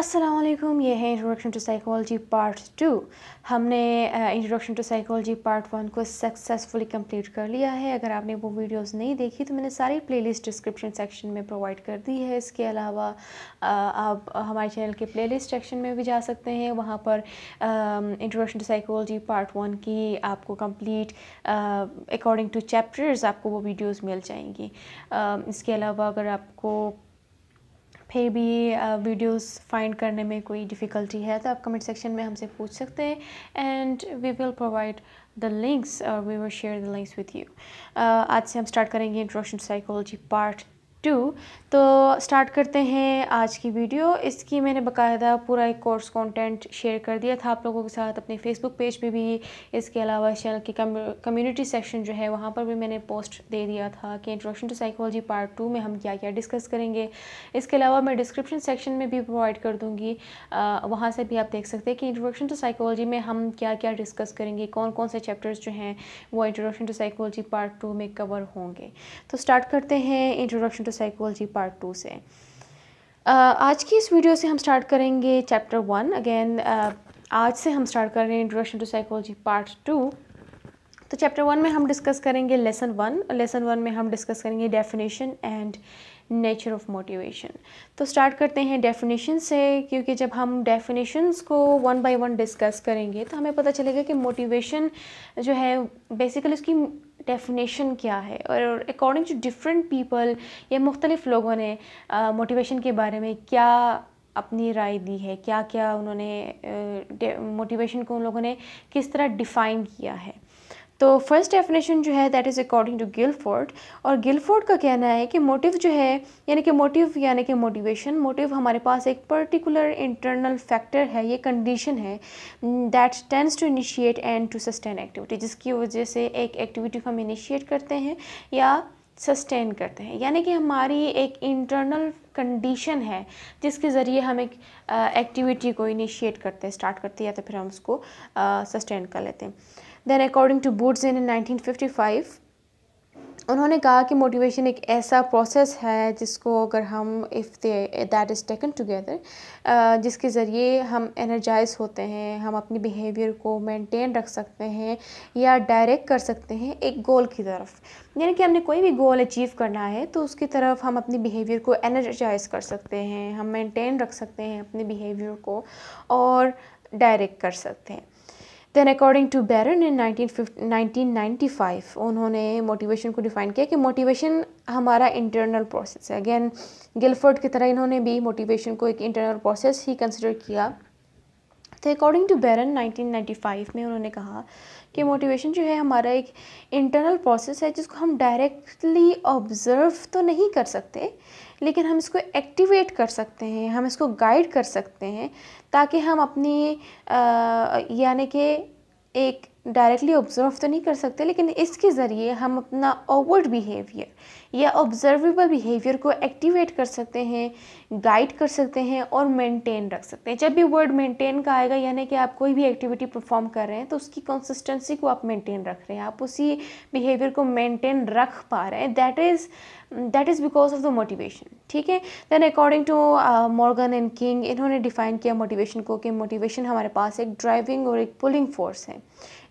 असलम ये है introduction to psychology part two हमने introduction to psychology part one को सक्सेसफुली कंप्लीट कर लिया है अगर आपने वो वीडियोस नहीं देखी तो मैंने सारी प्लेलिस्ट डिस्क्रिप्शन सेक्शन में प्रोवाइड कर दी है इसके अलावा uh, आप हमारे चैनल के प्लेलिस्ट सेक्शन में भी जा सकते हैं वहाँ पर introduction to psychology part one की आपको कम्प्लीट अकॉर्डिंग टू चैप्टर्स आपको वो वीडियोज़ मिल जाएंगी uh, इसके अलावा अगर आपको फिर भी वीडियोस फाइंड करने में कोई डिफ़िकल्टी है तो आप कमेंट सेक्शन में हमसे पूछ सकते हैं and we will provide the links और we will share the links with you आज से हम स्टार्ट करेंगे इंट्रोशन साइकोलॉजी पार्ट टू तो स्टार्ट करते हैं आज की वीडियो इसकी मैंने बकायदा पूरा एक कोर्स कंटेंट शेयर कर दिया था आप लोगों के साथ अपने फेसबुक पेज पे भी इसके अलावा चैनल की कम्युनिटी सेक्शन जो है वहाँ पर भी मैंने पोस्ट दे दिया था कि introduction to psychology part two में हम क्या क्या डिस्कस करेंगे इसके अलावा मैं डिस्क्रिप्शन सेक्शन में भी प्रोवाइड कर दूँगी वहाँ से भी आप देख सकते हैं कि इंट्रोडक्शन टू साइकोलॉजी में हम क्या क्या डिस्कस करेंगे कौन कौन से चैप्टर्स जो हैं वो introduction to psychology part two में कवर होंगे तो स्टार्ट करते हैं introduction to psychology part two से uh, आज की इस वीडियो से हम स्टार्ट करेंगे चैप्टर वन अगेन आज से हम स्टार्ट कर रहे हैं introduction to psychology part two तो चैप्टर वन में हम डिस्कस करेंगे लेसन वन लेसन वन में हम डिस्कस करेंगे definition and nature of motivation तो स्टार्ट करते हैं डेफिनेशन से क्योंकि जब हम डेफिनेशंस को वन बाय वन डिस्कस करेंगे तो हमें पता चलेगा कि मोटिवेशन जो है बेसिकली उसकी डेफिनेशन क्या है और अकॉर्डिंग टू डिफरेंट पीपल या मुख्तलिफ़ लोगों ने मोटिवेशन के बारे में क्या अपनी राय दी है क्या क्या उन्होंने मोटिवेशन को उन लोगों ने किस तरह डिफ़ाइन किया है तो फर्स्ट डेफिनेशन जो है that is according to Guilford और गिलफोर्ड का कहना है कि मोटिव जो है यानी कि मोटिव यानी कि मोटिवेशन मोटिव हमारे पास एक पर्टिकुलर इंटरनल फैक्टर है ये कंडीशन है that tends to initiate and to sustain activity जिसकी वजह से एक एक्टिविटी हम इनिशिएट करते हैं या सस्टेन करते हैं यानी कि हमारी एक इंटरनल कंडीशन है जिसके ज़रिए हम एक एक्टिविटी uh, को इनिशिएट करते हैं स्टार्ट करते हैं या तो फिर हम उसको सस्टेन uh, कर लेते हैं then according to Boots in nineteen उन्होंने कहा कि मोटिवेशन एक ऐसा प्रोसेस है जिसको अगर हम if they that is taken together जिसके ज़रिए हम एनर्जाइज होते हैं हम अपनी बिहेवियर को मेंटेन रख सकते हैं या डायरेक्ट कर सकते हैं एक गोल की तरफ यानी कि हमने कोई भी गोल अचीव करना है तो उसकी तरफ हम अपनी बिहेवियर को एनर्जाइज कर सकते हैं हम मेंटेन रख सकते हैं अपने बिहेवियर को और डायरेक्ट कर सकते हैं then according to Baron in nineteen उन्होंने मोटिवेशन को डिफाइन किया कि मोटिवेशन हमारा इंटरनल प्रोसेस है अगेन गिलफर्ड की तरह इन्होंने भी मोटिवेशन को एक इंटरनल प्रोसेस ही कंसिडर किया तो अकॉर्डिंग टू बैरन फाइव में उन्होंने कहा कि मोटिवेशन जो है हमारा एक इंटरनल प्रोसेस है जिसको हम डायरेक्टली ऑब्ज़र्व तो नहीं कर सकते लेकिन हम इसको एक्टिवेट कर सकते हैं हम इसको गाइड कर सकते हैं ताकि हम अपनी यानी कि एक डायरेक्टली ऑब्जर्व तो नहीं कर सकते लेकिन इसके ज़रिए हम अपना ओवर्ड बिहेवियर या ऑब्जर्वेबल बिहेवियर को एक्टिवेट कर सकते हैं गाइड कर सकते हैं और मेंटेन रख सकते हैं जब भी वर्ड मेंटेन का आएगा यानी कि आप कोई भी एक्टिविटी परफॉर्म कर रहे हैं तो उसकी कंसिस्टेंसी को आप मेंटेन रख रहे हैं आप उसी बिहेवियर को मेंटेन रख पा रहे हैं that is that is because of the motivation ठीक है then according to Morgan and King इन्होंने डिफाइन किया मोटिवेशन को कि मोटिवेशन हमारे पास एक ड्राइविंग और एक पुलिंग फोर्स है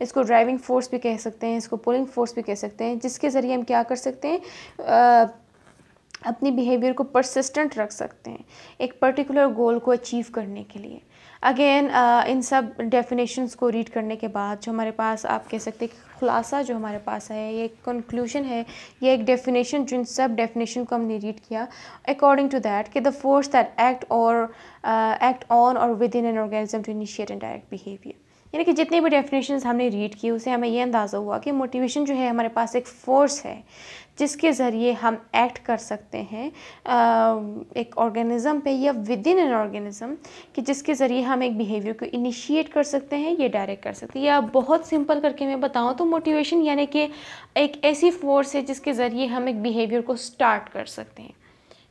इसको ड्राइविंग फोर्स भी कह सकते हैं इसको पुलिंग फोर्स भी कह सकते हैं जिसके ज़रिए हम क्या कर सकते हैं uh, अपनी बिहेवियर को परसिस्टेंट रख सकते हैं एक पर्टिकुलर गोल को अचीव करने के लिए अगेन uh, इन सब डेफिनेशंस को रीड करने के बाद जो हमारे पास आप कह सकते हैं कि खुलासा जो हमारे पास है ये कंक्लूजन है ये एक डेफिनेशन जिन सब डेफिनेशन को हमने रीड किया अकॉर्डिंग टू दैट कि द फोर्स दैट एक्ट और एक्ट ऑन और within an organism to initiate and direct behaviour यानी कि जितनी भी डेफिनेशन हमने रीड किए उसे हमें यह अंदाज़ा हुआ कि मोटिवेशन जो है हमारे पास एक फ़ोर्स है जिसके ज़रिए हम एक्ट कर सकते हैं एक ऑर्गेनिज़म पे या विद इन एन ऑर्गेनिज़म कि जिसके ज़रिए हम एक बिहेवियर को इनिशिएट कर सकते हैं या डायरेक्ट कर सकते हैं या बहुत सिंपल करके मैं बताऊँ तो मोटिवेशन यानी कि एक ऐसी फोर्स है जिसके ज़रिए हम एक बिहेवियर को स्टार्ट कर सकते हैं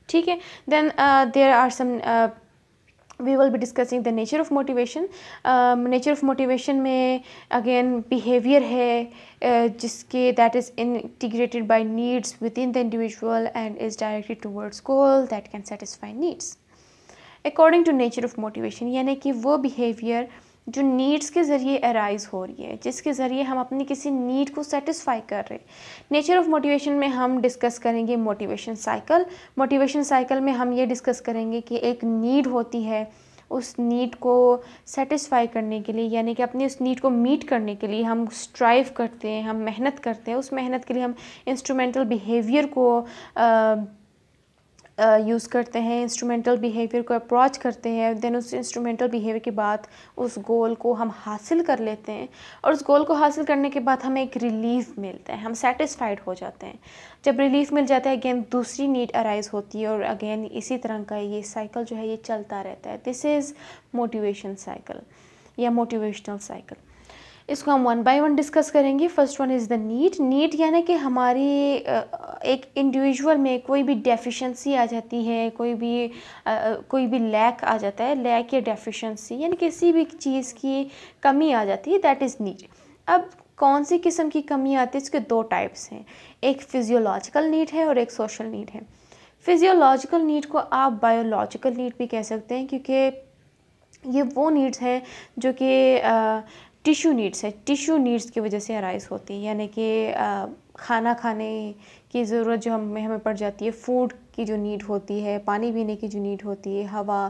ठीक है then there are some we will be discussing the nature of motivation nature of motivation में अगेन बिहेवियर है uh, जिसके that is integrated by needs within the individual and is directed towards goal that can satisfy needs according to nature of motivation यानी कि वो behaviour जो needs के ज़रिए arise हो रही है जिसके ज़रिए हम अपनी किसी नीड को सेटिस्फाई कर रहे हैं नेचर ऑफ़ मोटिवेशन में हम डिस्कस करेंगे मोटिवेशन साइकिल मोटिवेशन साइकिल में हम ये डिस्कस करेंगे कि एक नीड होती है उस नीड को सेटिस्फाई करने के लिए यानी कि अपनी उस नीड को मीट करने के लिए हम स्ट्राइव करते हैं हम मेहनत करते हैं उस मेहनत के लिए हम इंस्ट्रूमेंटल बिहेवियर को आ, यूज़ करते हैं इंस्ट्रूमेंटल बिहेवियर को अप्रोच करते हैं देन उस इंस्ट्रूमेंटल बिहेवियर के बाद उस गोल को हम हासिल कर लेते हैं और उस गोल को हासिल करने के बाद हमें एक रिलीफ मिलता है हम सेटिस्फाइड हो जाते हैं जब रिलीफ मिल जाता है अगेन दूसरी नीड अराइज़ होती है और अगेन इसी तरह का ये साइकिल जो है ये चलता रहता है दिस इज़ मोटिवेशन साइकिल या मोटिवेशनल साइकिल इसको हम वन बाय वन डिस्कस करेंगे first one is the need need यानी कि हमारी एक इंडिविजुअल में कोई भी डेफिशिएंसी आ जाती है कोई भी कोई भी लैक आ जाता है लैक या डेफिशिएंसी यानी किसी भी चीज़ की कमी आ जाती है दैट इज़ नीट अब कौन सी किस्म की कमी आती है इसके दो टाइप्स हैं एक फिजियोलॉजिकल नीड है और एक सोशल नीड है फिजियोलॉजिकल नीड को आप बायोलॉजिकल नीड भी कह सकते हैं क्योंकि ये वो नीड्स हैं जो कि टिश्यू नीड्स है टिश्यू नीड्स की वजह से अराइज़ होती है यानी कि खाना खाने की ज़रूरत जो हमें हमें पड़ जाती है फूड की जो नीड होती है पानी पीने की जो नीड होती है हवा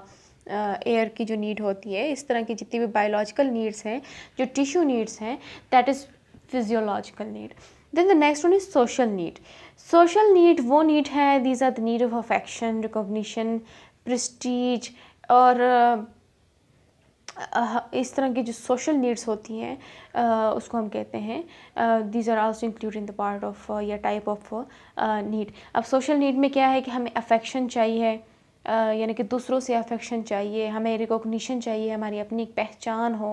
एयर की जो नीड होती है इस तरह की जितनी भी बायोलॉजिकल नीड्स हैं जो टिश्यू नीड्स हैं that is physiological need then the next one is social need social need वो नीड है these are the need of affection recognition prestige और इस तरह की जो सोशल नीड्स होती हैं उसको हम कहते हैं these are also include in the part of या टाइप ऑफ नीड अब सोशल नीड में क्या है कि हमें अफेक्शन चाहिए यानी कि दूसरों से अफेक्शन चाहिए हमें रिकॉग्निशन चाहिए हमारी अपनी एक पहचान हो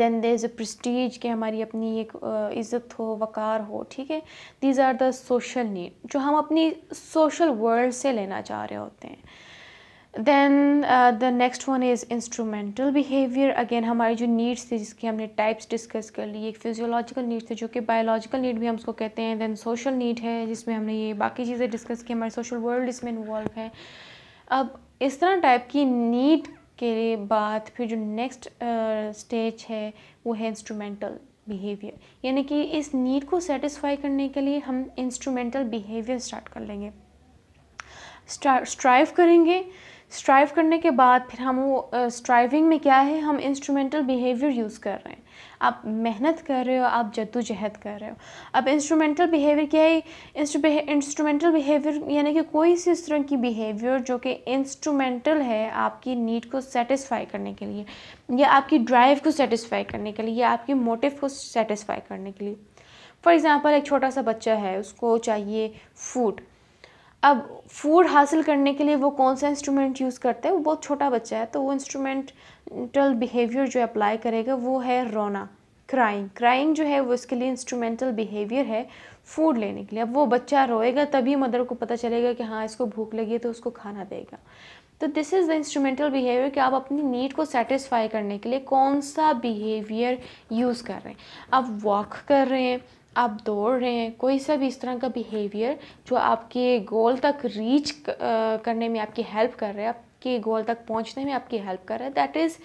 then there is a prestige कि हमारी अपनी एक इज़्ज़त हो वक़ार हो ठीक है these are the social need जो हम अपनी सोशल वर्ल्ड से लेना चाह रहे होते हैं then the next one is instrumental behaviour again हमारी जो नीड्स थी जिसकी हमने टाइप्स डिस्कस कर ली एक फिजियोलॉजिकल नीड्स थी जो कि बायोलॉजिकल नीड भी हम उसको कहते हैं देन सोशल नीड है जिसमें हमने ये बाकी चीज़ें डिस्कस की हमारे सोशल वर्ल्ड इसमें इन्वॉल्व है अब इस तरह टाइप की नीड के बाद फिर जो नेक्स्ट स्टेज uh, है वो है इंस्ट्रूमेंटल बिहेवियर यानी कि इस नीड को सेटिस्फाई करने के लिए हम इंस्ट्रूमेंटल बिहेवियर स्टार्ट कर लेंगे स्ट्राइव करेंगे स्ट्राइव करने के बाद फिर हम वो स्ट्राइविंग में क्या है हम इंस्ट्रूमेंटल बिहेवियर यूज़ कर रहे हैं आप मेहनत कर रहे हो आप जद्दोजहद कर रहे हो अब इंस्ट्रूमेंटल बिहेवियर क्या है इंस्ट्रूमेंटल बिहेवियर यानी कि कोई सी इस तरह की बिहेवियर जो कि इंस्ट्रूमेंटल है आपकी नीड को सेटिस्फाई करने के लिए या आपकी ड्राइव को सेटिस्फाई करने के लिए या आपके मोटिव को सेटिस्फाई करने के लिए फॉर एग्ज़ाम्पल एक छोटा सा बच्चा है उसको चाहिए फूड अब फूड हासिल करने के लिए वो कौन सा इंस्ट्रूमेंट यूज़ करते हैं वो बहुत छोटा बच्चा है तो वो इंस्ट्रूमेंटल बिहेवियर जो अप्लाई करेगा वो है रोना क्राइंग क्राइंग जो है वो इसके लिए इंस्ट्रूमेंटल बिहेवियर है फूड लेने के लिए अब वो बच्चा रोएगा तभी मदर को पता चलेगा कि हाँ इसको भूख लगी है तो उसको खाना देगा तो this is the instrumental behaviour कि आप अपनी नीड को सेटिस्फाई करने के लिए कौन सा बिहेवियर यूज़ कर रहे हैं आप वॉक कर रहे हैं आप दौड़ रहे हैं कोई सा भी इस तरह का बिहेवियर जो आपके गोल तक रीच करने में आपकी हेल्प कर रहा है आपके गोल तक पहुंचने में आपकी हेल्प कर रहा है दैट इज़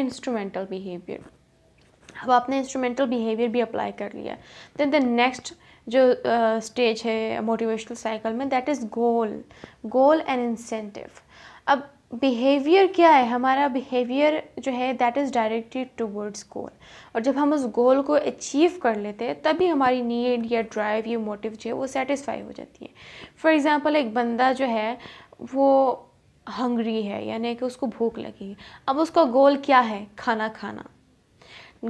इंस्ट्रूमेंटल बिहेवियर अब आपने इंस्ट्रूमेंटल बिहेवियर भी अप्लाई कर लिया देन द नेक्स्ट जो स्टेज uh, है मोटिवेशनल साइकिल में that is goal goal and incentive अब बिहेवियर क्या है हमारा बिहेवियर जो है that is directed towards goal और जब हम उस गोल को अचीव कर लेते हैं तभी हमारी नीड या ड्राइव या मोटिव जो है वो सेटिस्फाई हो जाती है फॉर एग्ज़ाम्पल एक बंदा जो है वो हंग्री है यानी कि उसको भूख लगी है अब उसका गोल क्या है खाना खाना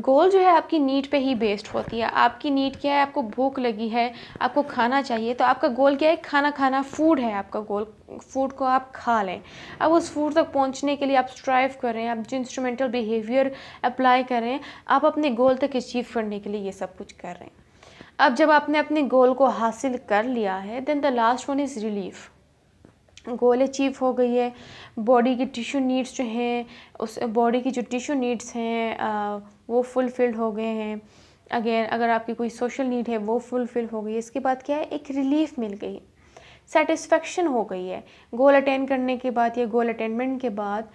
गोल जो है आपकी नीड पे ही बेस्ड होती है आपकी नीड क्या है आपको भूख लगी है आपको खाना चाहिए तो आपका गोल क्या है खाना खाना फूड है आपका गोल फूड को आप खा लें अब उस फूड तक पहुंचने के लिए आप स्ट्राइव करें आप जो इंस्ट्रूमेंटल बिहेवियर अप्लाई करें आप अपने गोल तक अचीव करने के लिए ये सब कुछ कर रहे हैं अब जब आपने अपने गोल को हासिल कर लिया है then the last one is relief goal achieve हो गई है बॉडी की टिश्यू नीड्स जो हैं उस बॉडी की जो टिश्यू नीड्स हैं वो फुलफ़िल्ड हो गए हैं अगेन अगर आपकी कोई सोशल नीड है वो फुलफ़िल हो गई है इसके बाद क्या है एक रिलीफ मिल गई सेटिस्फेक्शन हो गई है गोल अटेंड करने के बाद या गोल अटेंडमेंट के बाद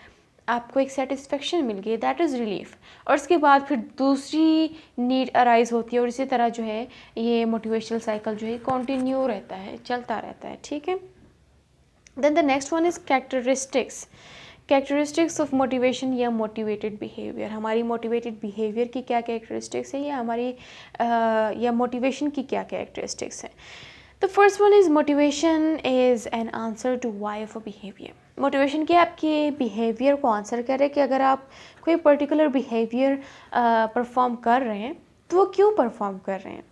आपको एक सेटिस्फेक्शन मिल गई दैट इज़ रिलीफ और इसके बाद फिर दूसरी नीड अराइज़ होती है और इसी तरह जो है ये मोटिवेशनल साइकिल जो है कंटिन्यू रहता है चलता रहता है ठीक है then the next one is characteristics characteristics of motivation या मोटिवेटेड बिहेवियर हमारी मोटिवेटेड बिहेवियर की क्या कैरेक्टरिस्टिक्स है या हमारी या मोटिवेशन की क्या कैरेक्टरिस्टिक्स है the first one is motivation is an answer to why of a behaviour motivation क्या आपके बिहेवियर को आंसर हैं कि अगर आप कोई पर्टिकुलर बिहेवियर परफॉर्म कर रहे हैं तो वो क्यों परफॉर्म कर रहे हैं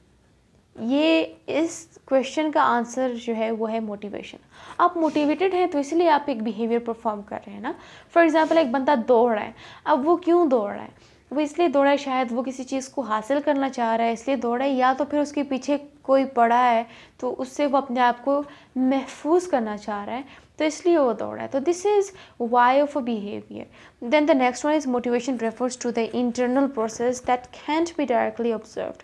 ये इस क्वेश्चन का आंसर जो है वो है मोटिवेशन आप मोटिवेटेड हैं तो इसलिए आप एक बिहेवियर परफॉर्म कर रहे हैं ना फॉर एग्ज़ाम्पल एक बंदा दौड़ रहा है अब वो क्यों दौड़ रहा है वो इसलिए दौड़ा है शायद वो किसी चीज़ को हासिल करना चाह रहा है इसलिए दौड़ा है या तो फिर उसके पीछे कोई पड़ा है तो उससे वो अपने आप को महफूज करना चाह रहा है तो इसलिए वो दौड़ा है तो this is why of a behaviour then the next one is motivation refers to the internal process that can't be directly observed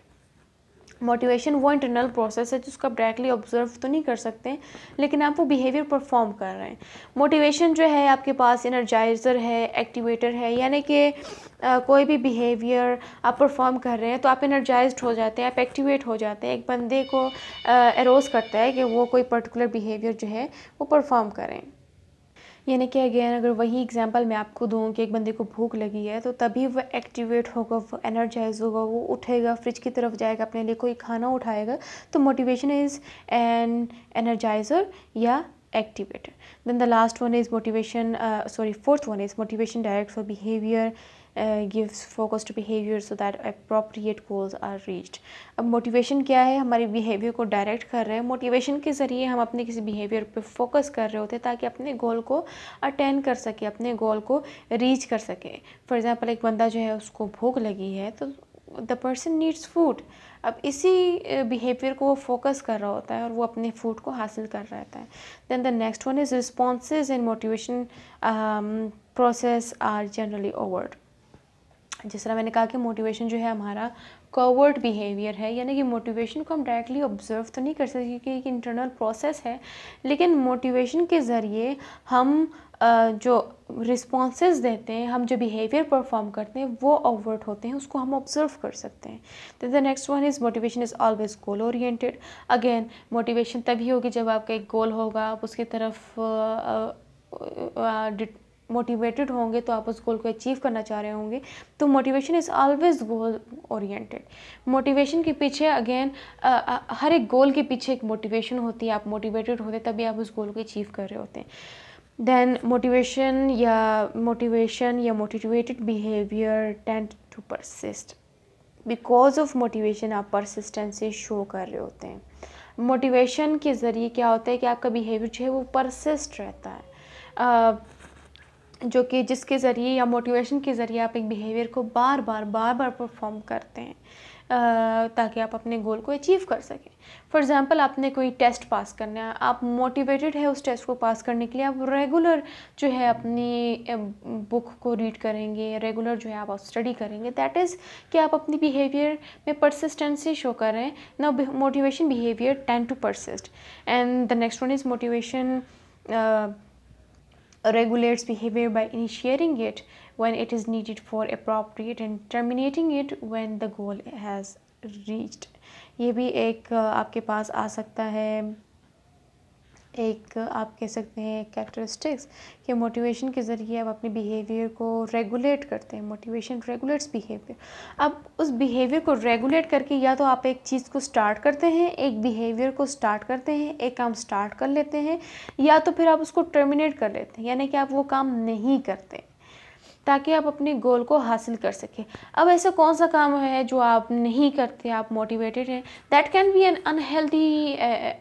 motivation वो इंटरनल प्रोसेस है जिसको आप डायरेक्टली ऑब्जर्व तो नहीं कर सकते लेकिन आप वो बिहेवियर परफॉर्म कर रहे हैं मोटिवेशन जो है आपके पास इनर्जाइज़र है एक्टिवेटर है यानी कि कोई भी बिहेवियर आप परफॉर्म कर रहे हैं तो आप इनर्जाइज हो जाते हैं आप एक्टिवेट हो जाते हैं एक बंदे को एरोज़ करता है कि वो कोई पर्टिकुलर बिहेवियर जो है वो परफॉर्म करें यानी कि अगेन अगर वही एग्जांपल मैं आपको दूँ कि एक बंदे को भूख लगी है तो तभी वह एक्टिवेट होगा वो एनर्जाइज होगा वो उठेगा फ्रिज की तरफ जाएगा अपने लिए कोई खाना उठाएगा तो मोटिवेशन इज़ एन एनर्जाइज़र या activator then the last one is motivation sorry fourth one is motivation direct for behaviour uh, gives focus to behavior so that appropriate goals are reached अब motivation क्या है हमारे behavior को direct कर रहे हैं motivation के ज़रिए हम अपने किसी behavior पे focus कर रहे होते हैं ताकि अपने goal को attain कर सके अपने goal को reach कर सके for example एक बंदा जो है उसको भूख लगी है तो द पर्सन नीड्स फूड अब इसी बिहेवियर uh, को वो फोकस कर रहा होता है और वो अपने फूड को हासिल कर रहा होता है then the next one is responses and motivation process are generally overt जिस तरह मैंने कहा कि मोटिवेशन जो है हमारा कवर्ड बिहेवियर है यानी कि मोटिवेशन को हम डायरेक्टली ऑब्जर्व तो नहीं कर सकते क्योंकि एक इंटरनल प्रोसेस है लेकिन मोटिवेशन के ज़रिए हम जो रिस्पॉन्स देते हैं हम जो बिहेवियर परफॉर्म करते हैं वो ऑवर्ट होते हैं उसको हम ऑब्जर्व कर सकते हैं तो the next one is motivation is always goal oriented again motivation तभी होगी जब आपका एक गोल होगा आप उसकी तरफ मोटिवेटेड होंगे तो आप उस गोल को अचीव करना चाह रहे होंगे तो motivation is always goal oriented motivation के पीछे अगेन हर एक गोल के पीछे एक मोटिवेशन होती है आप मोटिवेटेड होते तभी आप उस गोल को अचीव कर रहे होते हैं देन मोटिवेशन या मोटिवेशन या motivated behaviour tend to persist because of motivation आप परसिस्टेंसी शो कर रहे होते हैं मोटिवेशन के ज़रिए क्या होता है कि आपका बिहेवियर जो है वो परसिस्ट रहता है जो कि जिसके ज़रिए या मोटिवेशन के ज़रिए आप एक बिहेवियर को बार बार बार बार परफॉर्म करते हैं ताकि आप अपने गोल को अचीव कर सकें फॉर एग्ज़ाम्पल आपने कोई टेस्ट पास करना है आप मोटिवेटेड है उस टेस्ट को पास करने के लिए आप रेगुलर जो है अपनी बुक को रीड करेंगे रेगुलर जो है आप स्टडी करेंगे दैट इज़ कि आप अपनी बिहेवियर में परसिस्टेंसी शो करें ना motivation behaviour tend to persist and the next one is motivation regulates behavior by initiating it when it is needed for appropriate and terminating it when the goal has reached ये भी एक आपके पास आ सकता है एक आप कह सकते हैं कैरेक्टरिस्टिक्स कि मोटिवेशन के ज़रिए आप अपने बिहेवियर को रेगुलेट करते हैं मोटिवेशन रेगुलेट्स बिहेवियर अब उस बिहेवियर को रेगुलेट करके या तो आप एक चीज़ को स्टार्ट करते हैं एक बिहेवियर को स्टार्ट करते हैं एक काम स्टार्ट कर लेते हैं या तो फिर आप उसको टर्मिनेट कर लेते हैं यानी कि आप वो काम नहीं करते ताकि आप अपने गोल को हासिल कर सकें अब ऐसा कौन सा काम है जो आप नहीं करते आप मोटिवेटेड हैं that can be an unhealthy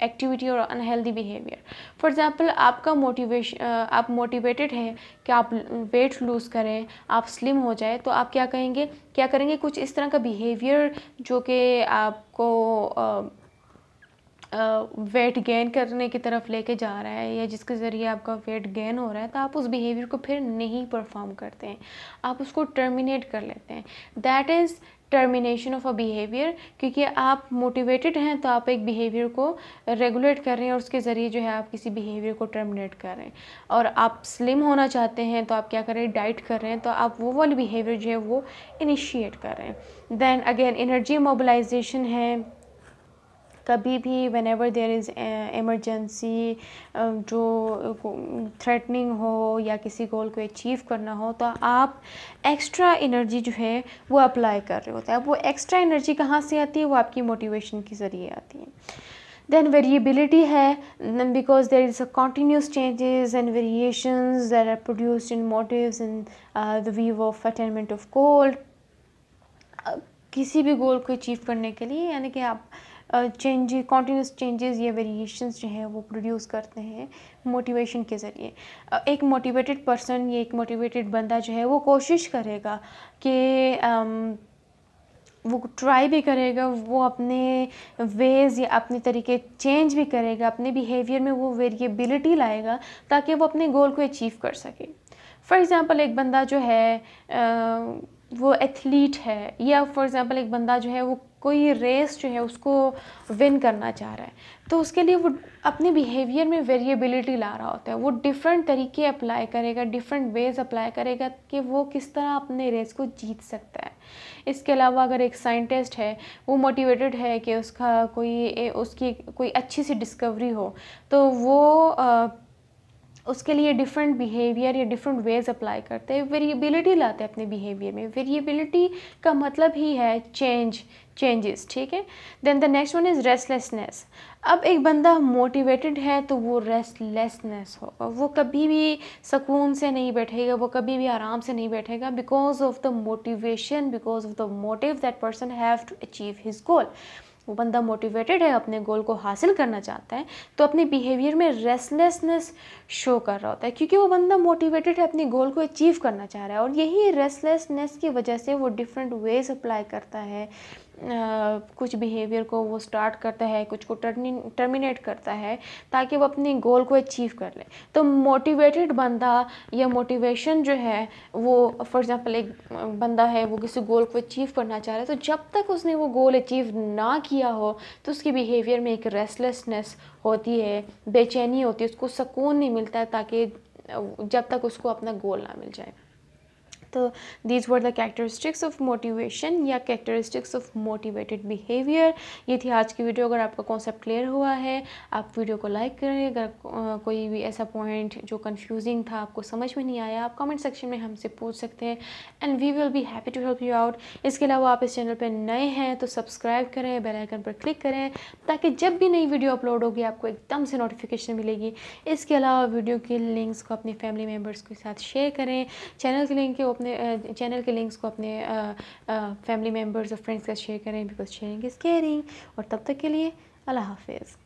activity और अनहेल्दी बिहेवियर फॉर एग्ज़ाम्पल आपका मोटिवेशन आप मोटिवेटेड हैं कि आप वेट लूज़ करें आप स्लिम हो जाए तो आप क्या कहेंगे क्या करेंगे कुछ इस तरह का बिहेवियर जो कि आपको uh, वेट गेन करने की तरफ लेके जा रहा है या जिसके ज़रिए आपका वेट गेन हो रहा है तो आप उस बिहेवियर को फिर नहीं परफॉर्म करते हैं आप उसको टर्मिनेट कर लेते हैं that is termination of a behaviour क्योंकि आप मोटिवेटेड हैं तो आप एक बिहेवियर को रेगुलेट कर रहे हैं और उसके ज़रिए जो है आप किसी बिहेवियर को टर्मिनेट कर रहे हैं और आप स्लिम होना चाहते हैं तो आप क्या कर रहे हैं डाइट कर रहे हैं तो आप वो वाली बिहेवियर जो है वो इनिशिएट कर रहे हैं दैन अगेन एनर्जी मोबिलाइजेशन है कभी भी whenever there is emergency जो थ्रेटनिंग हो या किसी गोल को अचीव करना हो तो आप एक्स्ट्रा एनर्जी जो है वो अप्लाई कर रहे होता है वो एक्स्ट्रा एनर्जी कहाँ से आती है वो आपकी मोटिवेशन के ज़रिए आती है then variability hai because there is a continuous changes and variations that are produced in motives in uh, the view of attainment of goal uh, किसी भी गोल को अचीव करने के लिए यानी कि आप चेंज कॉन्टीन्यूस चेंजेस या वेरिएशंस जो हैं वो प्रोड्यूस करते हैं मोटिवेशन के ज़रिए एक मोटिवेटेड पर्सन या एक मोटिवेटेड बंदा जो है वो कोशिश करेगा कि वो ट्राई भी करेगा वो अपने वेज या अपने तरीके चेंज भी करेगा अपने बिहेवियर में वो वेरिएबिलिटी लाएगा ताकि वो अपने गोल को अचीव कर सके फॉर एग्ज़ाम्पल एक बंदा जो है वो एथलीट है या फॉर एग्ज़ाम्पल एक बंदा जो है वो कोई रेस जो है उसको विन करना चाह रहा है तो उसके लिए वो अपने बिहेवियर में वेरिएबिलिटी ला रहा होता है वो डिफरेंट तरीके अप्लाई करेगा डिफरेंट वेज अप्लाई करेगा कि वो किस तरह अपने रेस को जीत सकता है इसके अलावा अगर एक साइंटिस्ट है वो मोटिवेटेड है कि उसका कोई उसकी कोई अच्छी सी डिस्कवरी हो तो वो उसके लिए डिफरेंट बिहेवियर या डिफरेंट वेज अप्लाई करते हैं वेरिएबिलिटी लाते हैं अपने बिहेवियर में वेरिएबिलिटी का मतलब ही है चेंज चेंजेस ठीक है then the next one is restlessness अब एक बंदा मोटिवेटेड है तो वो रेस्टलेसनेस होगा वो कभी भी सुकून से नहीं बैठेगा वो कभी भी आराम से नहीं बैठेगा because of the motivation because of the motive that person have to achieve his goal वो बंदा मोटिवेटेड है अपने गोल को हासिल करना चाहता है तो अपने बिहेवियर में रेस्टलेसनेस शो कर रहा होता है क्योंकि वो बंदा मोटिवेटेड है अपने गोल को अचीव करना चाह रहा है और यही रेस्टलेसनेस की वजह से वो डिफरेंट वेज अप्लाई करता है कुछ बिहेवियर को वो स्टार्ट करता है कुछ को टर्मिनेट करता है ताकि वो अपने गोल को अचीव कर ले तो मोटिवेटेड बंदा या मोटिवेशन जो है वो फॉर एग्ज़ाम्पल एक बंदा है वो किसी गोल को अचीव करना चाह रहा है तो जब तक उसने वो गोल अचीव ना किया हो तो उसके बिहेवियर में एक रेस्टलेसनेस होती है बेचैनी होती है उसको सुकून नहीं मिलता है ताकि जब तक उसको अपना गोल ना मिल जाए तो these were the characteristics of motivation या कैरेक्टरिस्टिक्स ऑफ मोटिवेटेड बिहेवियर ये थी आज की वीडियो अगर आपका कॉन्सेप्ट क्लियर हुआ है आप वीडियो को लाइक करें अगर कोई भी ऐसा पॉइंट जो कन्फ्यूजिंग था आपको समझ में नहीं आया आप कमेंट सेक्शन में हमसे पूछ सकते हैं and we will be happy to help you out इसके अलावा आप इस चैनल पर नए हैं तो सब्सक्राइब करें बेल आइकन पर क्लिक करें ताकि जब भी नई वीडियो अपलोड होगी आपको एकदम से नोटिफिकेशन मिलेगी इसके अलावा वीडियो के लिंक्स को अपने फैमिली मेम्बर्स के साथ शेयर करें चैनल के लिंक के ओपन अपने चैनल के लिंक्स को अपने फैमिली मेम्बर्स और फ्रेंड्स का शेयर करें बिकॉज शेयरिंग इज़ केयरिंग और तब तक के लिए अल्लाह हाफिज़